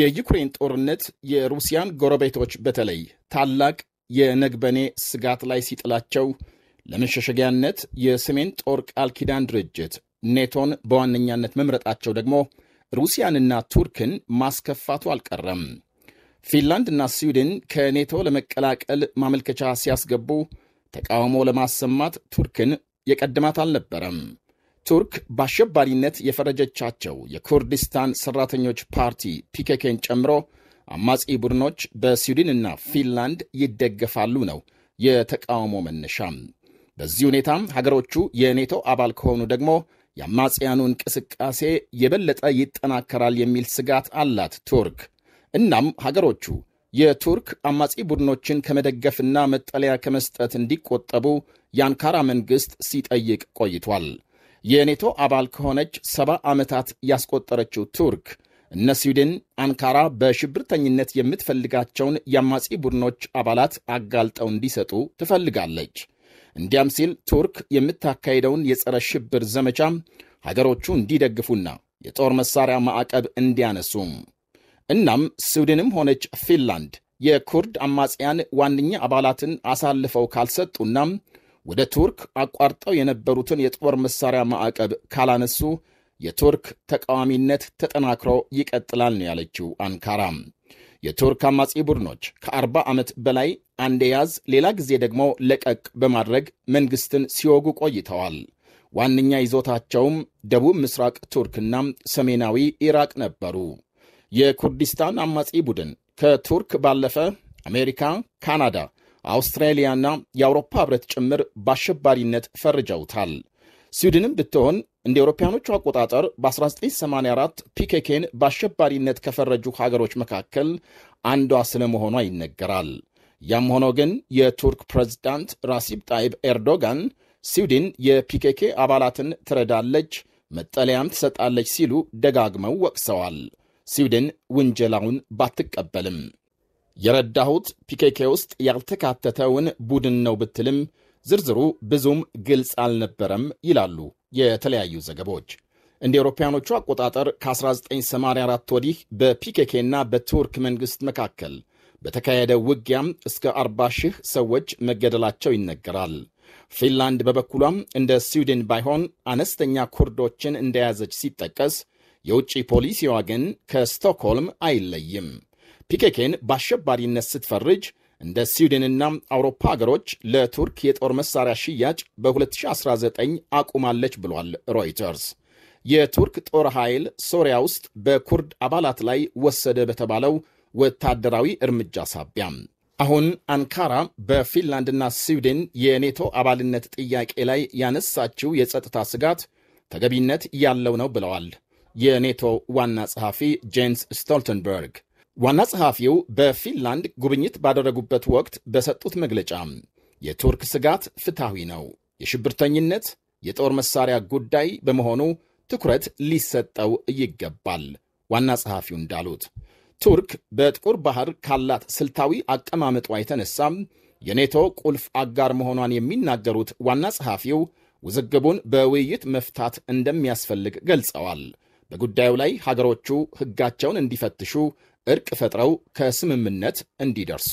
የዩክሬን ጦርነት የሩሲያን ጎረቤቶች በተለይ ታላቅ የነግበኔ ስጋት ላይ ሲጥላቸው ለመሸሸጊያነት የሰሜን ጦር ቃል ኪዳን ድርጅት ኔቶን በዋነኛነት መምረጣቸው ደግሞ ሩሲያንና ቱርክን ማስከፋቱ አልቀረም። ፊንላንድና ስዊድን ከኔቶ ለመቀላቀል ማመልከቻ ሲያስገቡ ተቃውሞ ለማሰማት ቱርክን የቀድማት አልነበረም። ቱርክ በአሸባሪነት የፈረጀቻቸው የኩርዲስታን ሰራተኞች ፓርቲ ፒኬኬን ጨምሮ አማጺ ቡድኖች በስዊድንና ፊንላንድ ይደገፋሉ ነው የተቃውሞ መነሻም። በዚህ ሁኔታም ሀገሮቹ የኔቶ አባል ከሆኑ ደግሞ የአማጽያኑ እንቅስቃሴ የበለጠ ይጠናከራል የሚል ስጋት አላት ቱርክ። እናም ሀገሮቹ የቱርክ አማጺ ቡድኖችን ከመደገፍና መጠለያ ከመስጠት እንዲቆጠቡ የአንካራ መንግሥት ሲጠይቅ ቆይቷል። የኔቶ አባል ከሆነች ሰባ ዓመታት ያስቆጠረችው ቱርክ እነ ስዊድን አንካራ በሽብርተኝነት የምትፈልጋቸውን የአማጺ ቡድኖች አባላት አጋልጠው እንዲሰጡ ትፈልጋለች። እንዲያም ሲል ቱርክ የምታካሄደውን የጸረ ሽብር ዘመቻ ሀገሮቹ እንዲደግፉና የጦር መሳሪያ ማዕቀብ እንዲያነሱ። እናም ስዊድንም ሆነች ፊንላንድ የኩርድ አማጽያን ዋነኛ አባላትን አሳልፈው ካልሰጡና ወደ ቱርክ አቋርጠው የነበሩትን የጦር መሳሪያ ማዕቀብ ካላነሱ የቱርክ ተቃዋሚነት ተጠናክሮ ይቀጥላል ነው ያለችው አንካራ። የቱርክ አማጺ ቡድኖች ከአርባ ዓመት በላይ አንዴ ያዝ ሌላ ጊዜ ደግሞ ለቀቅ በማድረግ መንግሥትን ሲወጉ ቆይተዋል። ዋነኛ ይዞታቸውም ደቡብ ምስራቅ ቱርክና ሰሜናዊ ኢራቅ ነበሩ። የኩርዲስታን አማጺ ቡድን ከቱርክ ባለፈ አሜሪካ፣ ካናዳ አውስትራሊያና የአውሮፓ ህብረት ጭምር በአሸባሪነት ፈርጀውታል። ስዊድንም ብትሆን እንደ አውሮፓውያኖቹ አቆጣጠር በ1984 ፒኬኬን በአሸባሪነት ከፈረጁ ሀገሮች መካከል አንዷ ስለመሆኗ ይነገራል። ያም ሆኖ ግን የቱርክ ፕሬዝዳንት ራሲብ ጣይብ ኤርዶጋን ስዊድን የፒኬኬ አባላትን ትረዳለች፣ መጠለያም ትሰጣለች ሲሉ ደጋግመው ወቅሰዋል። ስዊድን ውንጀላውን ባትቀበልም የረዳሁት ፒኬኬ ውስጥ ያልተካተተውን ቡድን ነው ብትልም ዝርዝሩ ብዙም ግልጽ አልነበረም ይላሉ የተለያዩ ዘገባዎች። እንደ አውሮፓውያኖቹ አቆጣጠር ከ1984 ወዲህ በፒኬኬና በቱርክ መንግሥት መካከል በተካሄደ ውጊያም እስከ 40 ሺህ ሰዎች መገደላቸው ይነገራል። ፊንላንድ በበኩሏም እንደ ስዊድን ባይሆን አነስተኛ ኩርዶችን እንደያዘች ሲጠቀስ የውጭ ፖሊሲዋ ግን ከስቶክሆልም አይለይም። ፒኬኬን በአሸባሪነት ስትፈርጅ እንደ ስዊድንና አውሮፓ ሀገሮች ለቱርክ የጦር መሳሪያ ሽያጭ በ2019 አቁማለች ብሏል ሮይተርስ። የቱርክ ጦር ኃይል ሶሪያ ውስጥ በኩርድ አባላት ላይ ወሰደ በተባለው ወታደራዊ እርምጃ ሳቢያ አሁን አንካራ በፊንላንድና ስዊድን የኔቶ አባልነት ጥያቄ ላይ ያነሳችው የጸጥታ ስጋት ተገቢነት ያለው ነው ብለዋል የኔቶ ዋና ጸሐፊ ጄንስ ስቶልተንበርግ። ዋና ጸሐፊው በፊንላንድ ጉብኝት ባደረጉበት ወቅት በሰጡት መግለጫ የቱርክ ስጋት ፍትሐዊ ነው፣ የሽብርተኝነት የጦር መሳሪያ ጉዳይ በመሆኑ ትኩረት ሊሰጠው ይገባል። ዋና ጸሐፊው እንዳሉት ቱርክ በጥቁር ባህር ካላት ስልታዊ አቀማመጧ የተነሳ የኔቶ ቁልፍ አጋር መሆኗን የሚናገሩት ዋና ጸሐፊው ውዝግቡን በውይይት መፍታት እንደሚያስፈልግ ገልጸዋል። በጉዳዩ ላይ ሀገሮቹ ሕጋቸውን እንዲፈትሹ እርቅ ፈጥረው ከስምምነት እንዲደርሱ